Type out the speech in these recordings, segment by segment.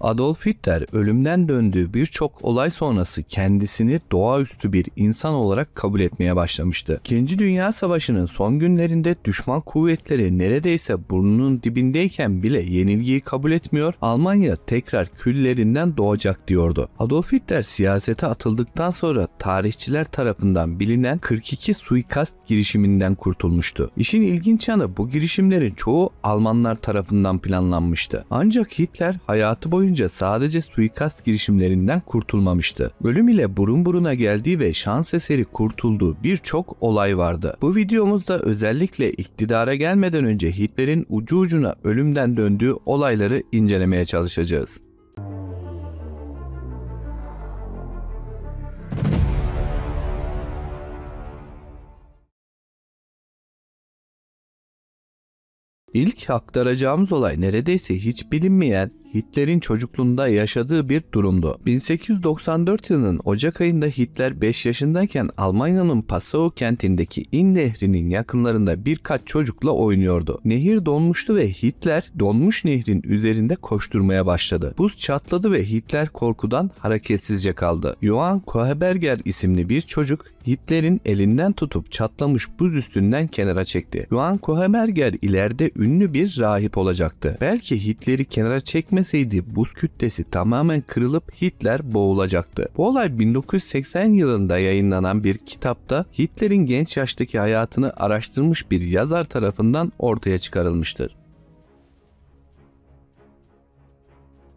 Adolf Hitler ölümden döndüğü birçok olay sonrası kendisini doğaüstü bir insan olarak kabul etmeye başlamıştı. İkinci Dünya Savaşı'nın son günlerinde düşman kuvvetleri neredeyse burnunun dibindeyken bile yenilgiyi kabul etmiyor, Almanya tekrar küllerinden doğacak diyordu. Adolf Hitler siyasete atıldıktan sonra tarihçiler tarafından bilinen 42 suikast girişiminden kurtulmuştu. İşin ilginç yanı bu girişimlerin çoğu Almanlar tarafından planlanmıştı. Ancak Hitler hayatı boyunca boyunca sadece suikast girişimlerinden kurtulmamıştı. Ölüm ile burun buruna geldiği ve şans eseri kurtulduğu birçok olay vardı. Bu videomuzda özellikle iktidara gelmeden önce Hitler'in ucu ucuna ölümden döndüğü olayları incelemeye çalışacağız. İlk aktaracağımız olay neredeyse hiç bilinmeyen Hitler'in çocukluğunda yaşadığı bir durumdu. 1894 yılının Ocak ayında Hitler 5 yaşındayken Almanya'nın Passau kentindeki İn Nehri'nin yakınlarında birkaç çocukla oynuyordu. Nehir donmuştu ve Hitler donmuş nehrin üzerinde koşturmaya başladı. Buz çatladı ve Hitler korkudan hareketsizce kaldı. Johann Koheberger isimli bir çocuk Hitler'in elinden tutup çatlamış buz üstünden kenara çekti. Johann Koheberger ileride ünlü bir rahip olacaktı. Belki Hitler'i kenara çekme edilmeseydi buz kütlesi tamamen kırılıp Hitler boğulacaktı. Bu olay 1980 yılında yayınlanan bir kitapta Hitler'in genç yaştaki hayatını araştırmış bir yazar tarafından ortaya çıkarılmıştır.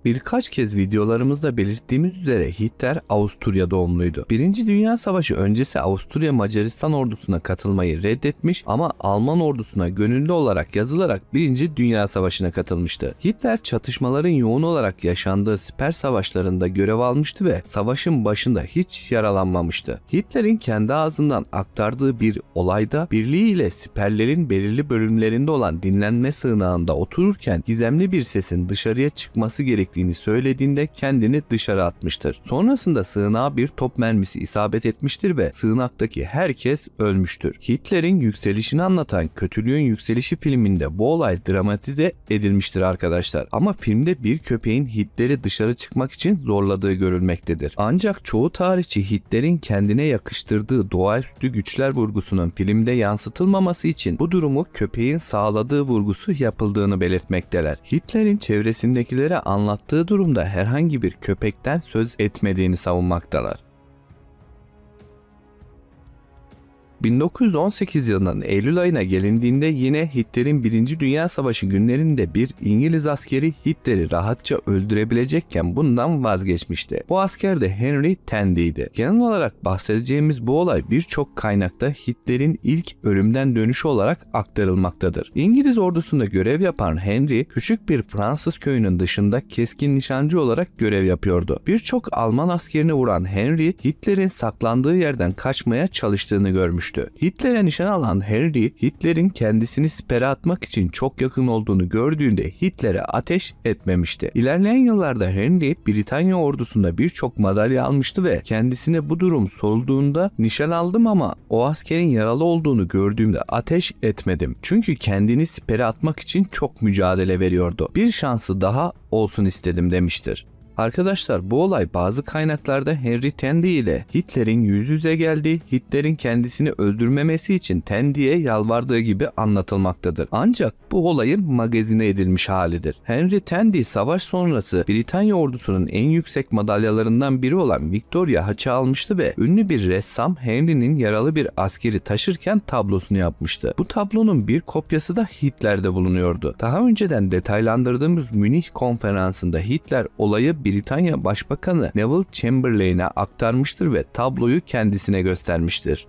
Birkaç kez videolarımızda belirttiğimiz üzere Hitler Avusturya doğumluydu. Birinci Dünya Savaşı öncesi Avusturya Macaristan ordusuna katılmayı reddetmiş ama Alman ordusuna gönüllü olarak yazılarak Birinci Dünya Savaşı'na katılmıştı. Hitler çatışmaların yoğun olarak yaşandığı Siper Savaşları'nda görev almıştı ve savaşın başında hiç yaralanmamıştı. Hitler'in kendi ağzından aktardığı bir olayda birliği ile siperlerin belirli bölümlerinde olan dinlenme sığınağında otururken gizemli bir sesin dışarıya çıkması gerektiğini gerektiğini söylediğinde kendini dışarı atmıştır. Sonrasında sığınağa bir top mermisi isabet etmiştir ve sığınaktaki herkes ölmüştür. Hitler'in yükselişini anlatan Kötülüğün Yükselişi filminde bu olay dramatize edilmiştir arkadaşlar. Ama filmde bir köpeğin Hitler'i dışarı çıkmak için zorladığı görülmektedir. Ancak çoğu tarihçi Hitler'in kendine yakıştırdığı doğaüstü güçler vurgusunun filmde yansıtılmaması için bu durumu köpeğin sağladığı vurgusu yapıldığını belirtmekteler. Hitler'in çevresindekilere anlat yaptığı durumda herhangi bir köpekten söz etmediğini savunmaktalar. 1918 yılının Eylül ayına gelindiğinde yine Hitler'in 1. Dünya Savaşı günlerinde bir İngiliz askeri Hitler'i rahatça öldürebilecekken bundan vazgeçmişti. Bu asker de Henry Tandy'ydi. Genel olarak bahsedeceğimiz bu olay birçok kaynakta Hitler'in ilk ölümden dönüşü olarak aktarılmaktadır. İngiliz ordusunda görev yapan Henry küçük bir Fransız köyünün dışında keskin nişancı olarak görev yapıyordu. Birçok Alman askerini vuran Henry Hitler'in saklandığı yerden kaçmaya çalıştığını görmüştü düştü. Hitler'e nişan alan Henry, Hitler'in kendisini sipere atmak için çok yakın olduğunu gördüğünde Hitler'e ateş etmemişti. İlerleyen yıllarda Henry, Britanya ordusunda birçok madalya almıştı ve kendisine bu durum sorulduğunda nişan aldım ama o askerin yaralı olduğunu gördüğümde ateş etmedim. Çünkü kendini sipere atmak için çok mücadele veriyordu. Bir şansı daha olsun istedim demiştir. Arkadaşlar bu olay bazı kaynaklarda Henry Tandy ile Hitler'in yüz yüze geldiği, Hitler'in kendisini öldürmemesi için Tandy'ye yalvardığı gibi anlatılmaktadır. Ancak bu olayın magazine edilmiş halidir. Henry Tandy savaş sonrası Britanya ordusunun en yüksek madalyalarından biri olan Victoria haçı almıştı ve ünlü bir ressam Henry'nin yaralı bir askeri taşırken tablosunu yapmıştı. Bu tablonun bir kopyası da Hitler'de bulunuyordu. Daha önceden detaylandırdığımız Münih konferansında Hitler olayı Britanya Başbakanı Neville Chamberlain'e aktarmıştır ve tabloyu kendisine göstermiştir.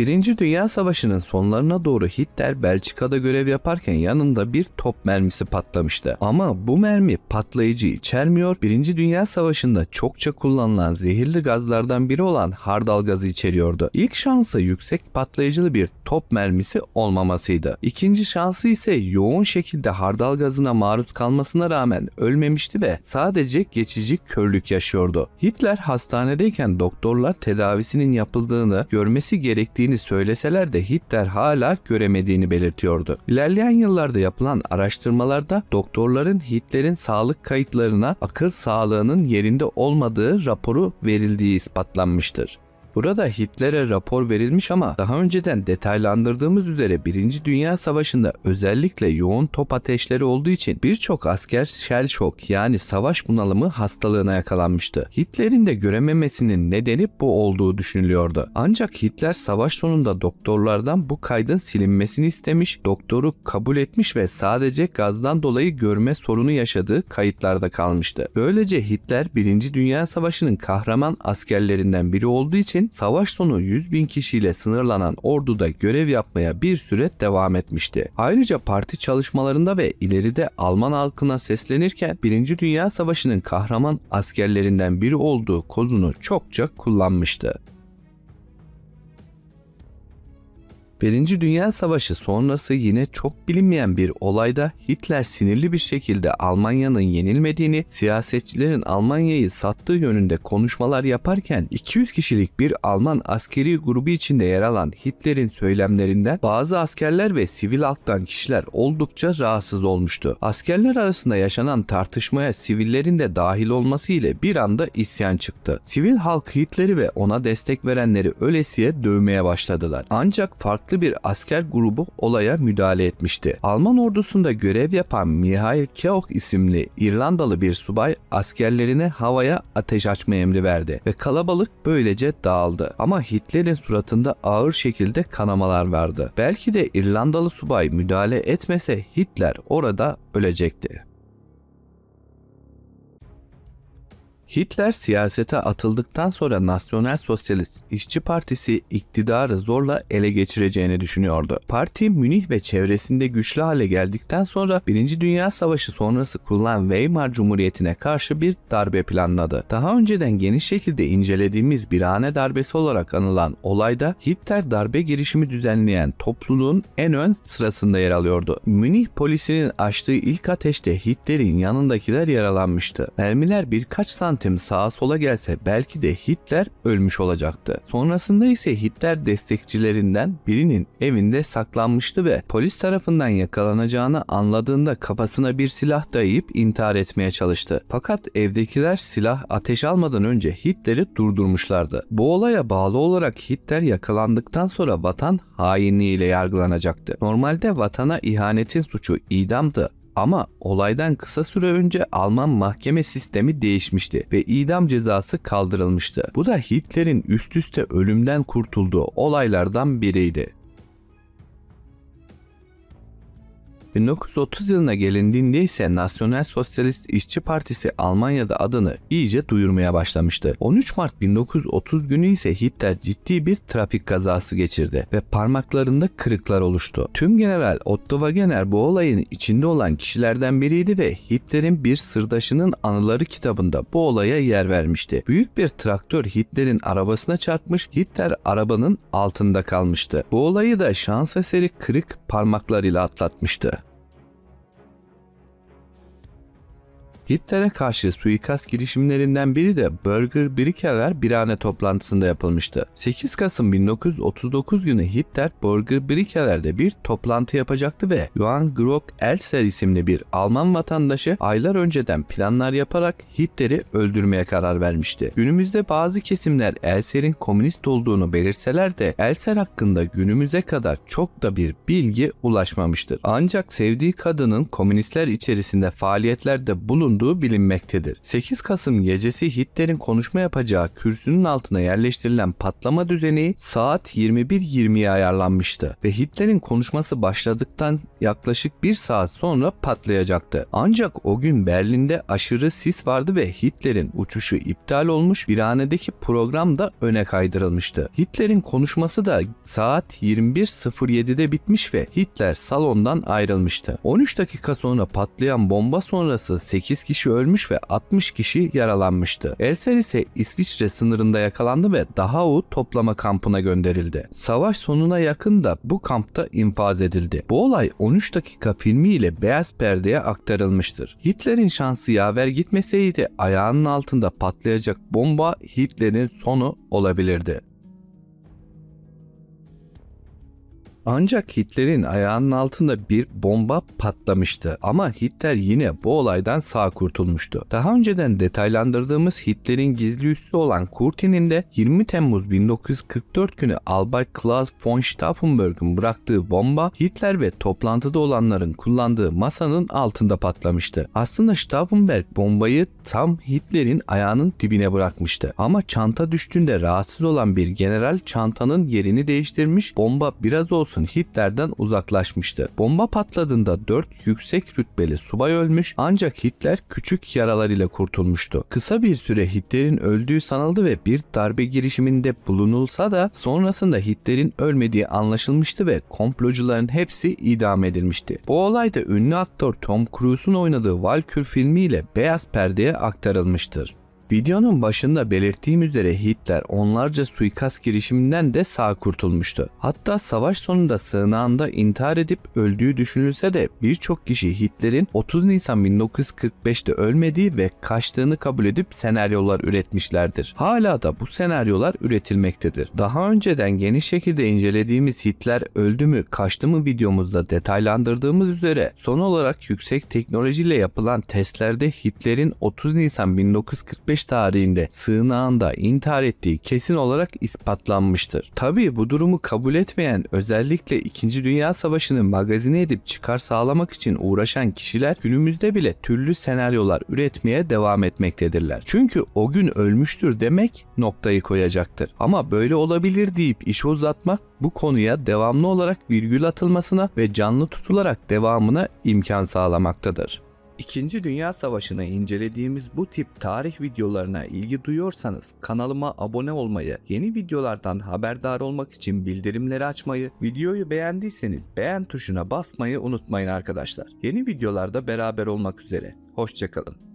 Birinci Dünya Savaşı'nın sonlarına doğru Hitler Belçika'da görev yaparken yanında bir top mermisi patlamıştı. Ama bu mermi patlayıcı içermiyor. Birinci Dünya Savaşı'nda çokça kullanılan zehirli gazlardan biri olan hardal gazı içeriyordu. İlk şansı yüksek patlayıcılı bir top mermisi olmamasıydı. İkinci şansı ise yoğun şekilde hardal gazına maruz kalmasına rağmen ölmemişti ve sadece geçici körlük yaşıyordu. Hitler hastanedeyken doktorlar tedavisinin yapıldığını görmesi gerektiğini ettiğini söyleseler de Hitler hala göremediğini belirtiyordu. İlerleyen yıllarda yapılan araştırmalarda doktorların Hitler'in sağlık kayıtlarına akıl sağlığının yerinde olmadığı raporu verildiği ispatlanmıştır. Burada Hitler'e rapor verilmiş ama daha önceden detaylandırdığımız üzere 1. Dünya Savaşı'nda özellikle yoğun top ateşleri olduğu için birçok asker shell şok yani savaş bunalımı hastalığına yakalanmıştı. Hitler'in de görememesinin nedeni bu olduğu düşünülüyordu. Ancak Hitler savaş sonunda doktorlardan bu kaydın silinmesini istemiş, doktoru kabul etmiş ve sadece gazdan dolayı görme sorunu yaşadığı kayıtlarda kalmıştı. Böylece Hitler 1. Dünya Savaşı'nın kahraman askerlerinden biri olduğu için için savaş sonu 100 bin kişiyle sınırlanan orduda görev yapmaya bir süre devam etmişti. Ayrıca parti çalışmalarında ve ileride Alman halkına seslenirken 1. Dünya Savaşı'nın kahraman askerlerinden biri olduğu kozunu çokça kullanmıştı. Birinci Dünya Savaşı sonrası yine çok bilinmeyen bir olayda Hitler sinirli bir şekilde Almanya'nın yenilmediğini, siyasetçilerin Almanya'yı sattığı yönünde konuşmalar yaparken 200 kişilik bir Alman askeri grubu içinde yer alan Hitler'in söylemlerinden bazı askerler ve sivil halktan kişiler oldukça rahatsız olmuştu. Askerler arasında yaşanan tartışmaya sivillerin de dahil olması ile bir anda isyan çıktı. Sivil halk Hitler'i ve ona destek verenleri ölesiye dövmeye başladılar. Ancak farklı farklı bir asker grubu olaya müdahale etmişti. Alman ordusunda görev yapan Mihail Keogh isimli İrlandalı bir subay askerlerine havaya ateş açma emri verdi ve kalabalık böylece dağıldı. Ama Hitler'in suratında ağır şekilde kanamalar vardı. Belki de İrlandalı subay müdahale etmese Hitler orada ölecekti. Hitler siyasete atıldıktan sonra Nasyonel Sosyalist İşçi Partisi iktidarı zorla ele geçireceğini düşünüyordu. Parti Münih ve çevresinde güçlü hale geldikten sonra Birinci Dünya Savaşı sonrası kurulan Weimar Cumhuriyeti'ne karşı bir darbe planladı. Daha önceden geniş şekilde incelediğimiz birhane darbesi olarak anılan olayda Hitler darbe girişimi düzenleyen topluluğun en ön sırasında yer alıyordu. Münih polisinin açtığı ilk ateşte Hitler'in yanındakiler yaralanmıştı. Mermiler birkaç sant santim sağa sola gelse belki de Hitler ölmüş olacaktı. Sonrasında ise Hitler destekçilerinden birinin evinde saklanmıştı ve polis tarafından yakalanacağını anladığında kafasına bir silah dayayıp intihar etmeye çalıştı. Fakat evdekiler silah ateş almadan önce Hitler'i durdurmuşlardı. Bu olaya bağlı olarak Hitler yakalandıktan sonra vatan hainliğiyle yargılanacaktı. Normalde vatana ihanetin suçu idamdı ama olaydan kısa süre önce Alman mahkeme sistemi değişmişti ve idam cezası kaldırılmıştı. Bu da Hitler'in üst üste ölümden kurtulduğu olaylardan biriydi. 1930 yılına gelindiğinde ise Nasyonel Sosyalist İşçi Partisi Almanya'da adını iyice duyurmaya başlamıştı. 13 Mart 1930 günü ise Hitler ciddi bir trafik kazası geçirdi ve parmaklarında kırıklar oluştu. Tüm General Otto Wagener bu olayın içinde olan kişilerden biriydi ve Hitler'in bir sırdaşının anıları kitabında bu olaya yer vermişti. Büyük bir traktör Hitler'in arabasına çarpmış, Hitler arabanın altında kalmıştı. Bu olayı da şans eseri kırık parmaklarıyla atlatmıştı. Hitler'e karşı suikast girişimlerinden biri de Burger Brikeler Birane toplantısında yapılmıştı. 8 Kasım 1939 günü Hitler Burger Brikeler'de bir toplantı yapacaktı ve Johann Georg Elser isimli bir Alman vatandaşı aylar önceden planlar yaparak Hitler'i öldürmeye karar vermişti. Günümüzde bazı kesimler Elser'in komünist olduğunu belirseler de Elser hakkında günümüze kadar çok da bir bilgi ulaşmamıştır. Ancak sevdiği kadının komünistler içerisinde faaliyetlerde bulunduğu bulunduğu bilinmektedir. 8 Kasım gecesi Hitler'in konuşma yapacağı kürsünün altına yerleştirilen patlama düzeni saat 21.20'ye ayarlanmıştı ve Hitler'in konuşması başladıktan yaklaşık bir saat sonra patlayacaktı. Ancak o gün Berlin'de aşırı sis vardı ve Hitler'in uçuşu iptal olmuş viranedeki program da öne kaydırılmıştı. Hitler'in konuşması da saat 21.07'de bitmiş ve Hitler salondan ayrılmıştı. 13 dakika sonra patlayan bomba sonrası 8 18 kişi ölmüş ve 60 kişi yaralanmıştı. Elser ise İsviçre sınırında yakalandı ve Dachau toplama kampına gönderildi. Savaş sonuna yakın da bu kampta infaz edildi. Bu olay 13 dakika filmiyle beyaz perdeye aktarılmıştır. Hitler'in şansı yaver gitmeseydi ayağının altında patlayacak bomba Hitler'in sonu olabilirdi. Ancak Hitler'in ayağının altında bir bomba patlamıştı ama Hitler yine bu olaydan sağ kurtulmuştu. Daha önceden detaylandırdığımız Hitler'in gizli üssü olan Kurtin'in de 20 Temmuz 1944 günü Albay Klaus von Stauffenberg'in bıraktığı bomba Hitler ve toplantıda olanların kullandığı masanın altında patlamıştı. Aslında Stauffenberg bombayı tam Hitler'in ayağının dibine bırakmıştı ama çanta düştüğünde rahatsız olan bir general çantanın yerini değiştirmiş bomba biraz olsun olsun Hitler'den uzaklaşmıştı. Bomba patladığında 4 yüksek rütbeli subay ölmüş ancak Hitler küçük yaralar ile kurtulmuştu. Kısa bir süre Hitler'in öldüğü sanıldı ve bir darbe girişiminde bulunulsa da sonrasında Hitler'in ölmediği anlaşılmıştı ve komplocuların hepsi idam edilmişti. Bu olay da ünlü aktör Tom Cruise'un oynadığı Valkür filmiyle Beyaz Perde'ye aktarılmıştır. Videonun başında belirttiğim üzere Hitler onlarca suikast girişiminden de sağ kurtulmuştu. Hatta savaş sonunda sığınağında intihar edip öldüğü düşünülse de birçok kişi Hitler'in 30 Nisan 1945'te ölmediği ve kaçtığını kabul edip senaryolar üretmişlerdir. Hala da bu senaryolar üretilmektedir. Daha önceden geniş şekilde incelediğimiz Hitler öldü mü kaçtı mı videomuzda detaylandırdığımız üzere son olarak yüksek teknolojiyle yapılan testlerde Hitler'in 30 Nisan 1945 1965 tarihinde sığınağında intihar ettiği kesin olarak ispatlanmıştır. Tabi bu durumu kabul etmeyen özellikle 2. Dünya Savaşı'nı magazine edip çıkar sağlamak için uğraşan kişiler günümüzde bile türlü senaryolar üretmeye devam etmektedirler. Çünkü o gün ölmüştür demek noktayı koyacaktır. Ama böyle olabilir deyip işi uzatmak bu konuya devamlı olarak virgül atılmasına ve canlı tutularak devamına imkan sağlamaktadır. İkinci Dünya Savaşı'nı incelediğimiz bu tip tarih videolarına ilgi duyuyorsanız kanalıma abone olmayı, yeni videolardan haberdar olmak için bildirimleri açmayı, videoyu beğendiyseniz beğen tuşuna basmayı unutmayın arkadaşlar. Yeni videolarda beraber olmak üzere. Hoşçakalın.